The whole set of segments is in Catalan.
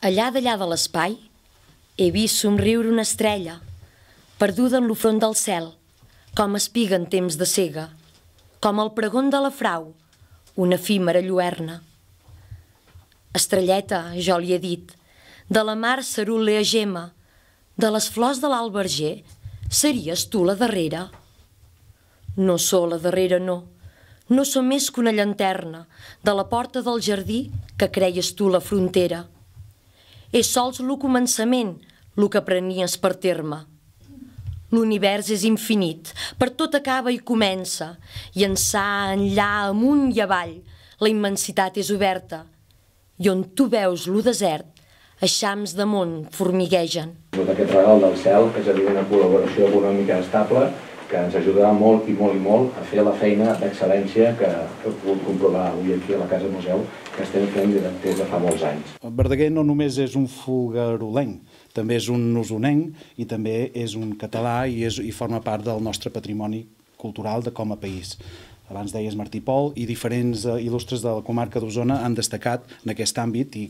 Allà d'allà de l'espai he vist somriure una estrella, perduda en l'ofront del cel, com espiga en temps de cega, com el pregon de la frau, una efímera lluerna. Estrelleta, jo li he dit, de la mar cerulea gema, de les flors de l'alberger, series tu la darrera? No so la darrera, no. No so més que una llanterna de la porta del jardí que creies tu la frontera és sols el començament, lo que prenies per terme. L'univers és infinit, per tot acaba i comença, llançar enllà, amunt i avall, la immensitat és oberta, i on tu veus lo desert, eixams de món formiguegen. Tot aquest regal del cel, que és dir, una col·laboració econòmica estable, que ens ajudarà molt i molt i molt a fer la feina d'excel·lència que, que pogut comprovar avui aquí a la Casa Museu que estem fent des de fa molts anys. Verdaguer no només és un fulgarolenc, també és un usonenc i també és un català i, és, i forma part del nostre patrimoni cultural de com a país. Abans deies Martí Pol i diferents eh, il·lustres de la comarca d'Osona han destacat en aquest àmbit i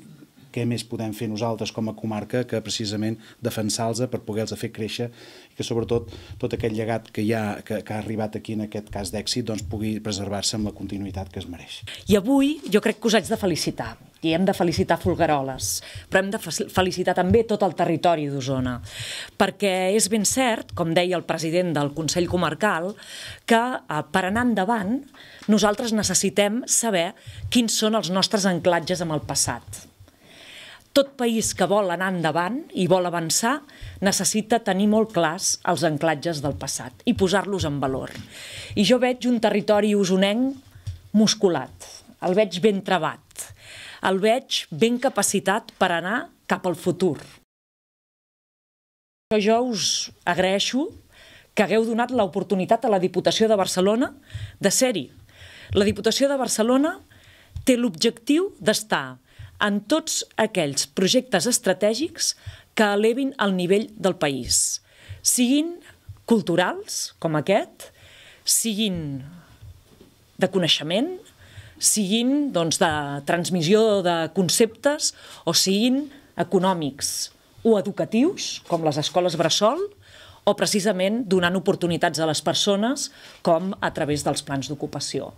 què més podem fer nosaltres com a comarca que precisament defensar-los per poder-los fer créixer i que sobretot tot aquest llegat que, hi ha, que, que ha arribat aquí en aquest cas d'èxit doncs, pugui preservar-se amb la continuïtat que es mereix. I avui jo crec que us haig de felicitar i hem de felicitar Folgueroles, però hem de felicitar també tot el territori d'Osona, perquè és ben cert, com deia el president del Consell Comarcal, que eh, per anar endavant nosaltres necessitem saber quins són els nostres anclatges amb el passat tot país que vol anar endavant i vol avançar necessita tenir molt clars els anclatges del passat i posar-los en valor. I jo veig un territori usonenc musculat, el veig ben trebat, el veig ben capacitat per anar cap al futur. Jo us agraeixo que hagueu donat l'oportunitat a la Diputació de Barcelona de ser-hi. La Diputació de Barcelona té l'objectiu d'estar en tots aquells projectes estratègics que elevin el nivell del país, siguin culturals, com aquest, siguin de coneixement, siguin doncs, de transmissió de conceptes o siguin econòmics o educatius, com les escoles bressol, o precisament donant oportunitats a les persones com a través dels plans d'ocupació.